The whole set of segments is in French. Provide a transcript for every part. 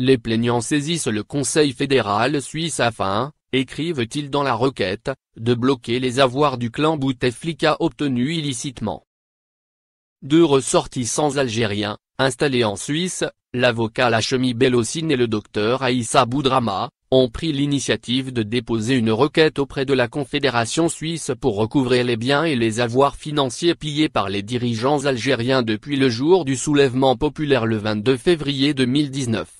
Les plaignants saisissent le Conseil fédéral suisse afin, écrivent-ils dans la requête, de bloquer les avoirs du clan Bouteflika obtenus illicitement. Deux ressortissants algériens, installés en Suisse, l'avocat Lachemi Bellocine et le docteur Aïssa Boudrama, ont pris l'initiative de déposer une requête auprès de la Confédération suisse pour recouvrer les biens et les avoirs financiers pillés par les dirigeants algériens depuis le jour du soulèvement populaire le 22 février 2019.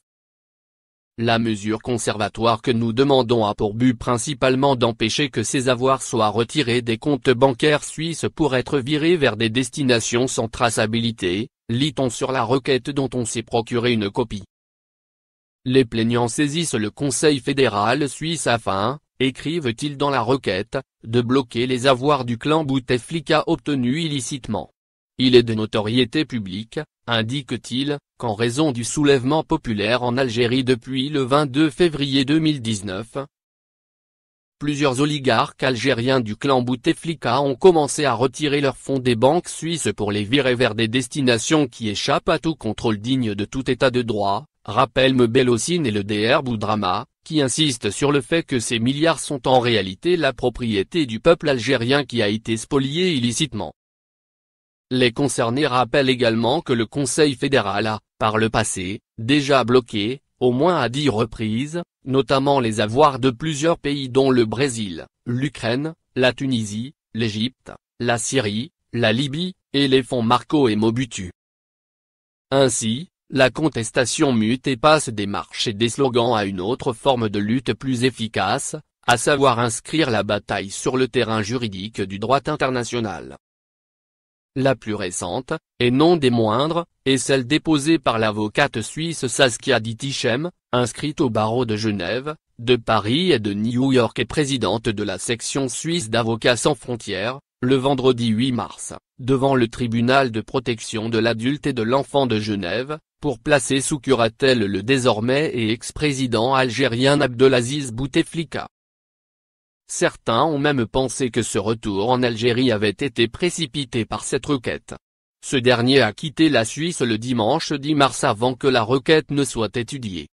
La mesure conservatoire que nous demandons a pour but principalement d'empêcher que ces avoirs soient retirés des comptes bancaires suisses pour être virés vers des destinations sans traçabilité, lit-on sur la requête dont on s'est procuré une copie. Les plaignants saisissent le Conseil fédéral suisse afin, écrivent-ils dans la requête, de bloquer les avoirs du clan Bouteflika obtenus illicitement. Il est de notoriété publique, indique-t-il, qu'en raison du soulèvement populaire en Algérie depuis le 22 février 2019, plusieurs oligarques algériens du clan Bouteflika ont commencé à retirer leurs fonds des banques suisses pour les virer vers des destinations qui échappent à tout contrôle digne de tout état de droit, me Mebelocine et le DR Boudrama, qui insiste sur le fait que ces milliards sont en réalité la propriété du peuple algérien qui a été spolié illicitement. Les concernés rappellent également que le Conseil fédéral a, par le passé, déjà bloqué, au moins à dix reprises, notamment les avoirs de plusieurs pays dont le Brésil, l'Ukraine, la Tunisie, l'Égypte, la Syrie, la Libye, et les fonds Marco et Mobutu. Ainsi, la contestation mute et passe des marches et des slogans à une autre forme de lutte plus efficace, à savoir inscrire la bataille sur le terrain juridique du droit international la plus récente, et non des moindres, est celle déposée par l'avocate suisse Saskia Dittichem, inscrite au barreau de Genève, de Paris et de New York et présidente de la section suisse d'avocats sans frontières, le vendredi 8 mars, devant le tribunal de protection de l'adulte et de l'enfant de Genève, pour placer sous curatelle le désormais et ex-président algérien Abdelaziz Bouteflika. Certains ont même pensé que ce retour en Algérie avait été précipité par cette requête. Ce dernier a quitté la Suisse le dimanche 10 mars avant que la requête ne soit étudiée.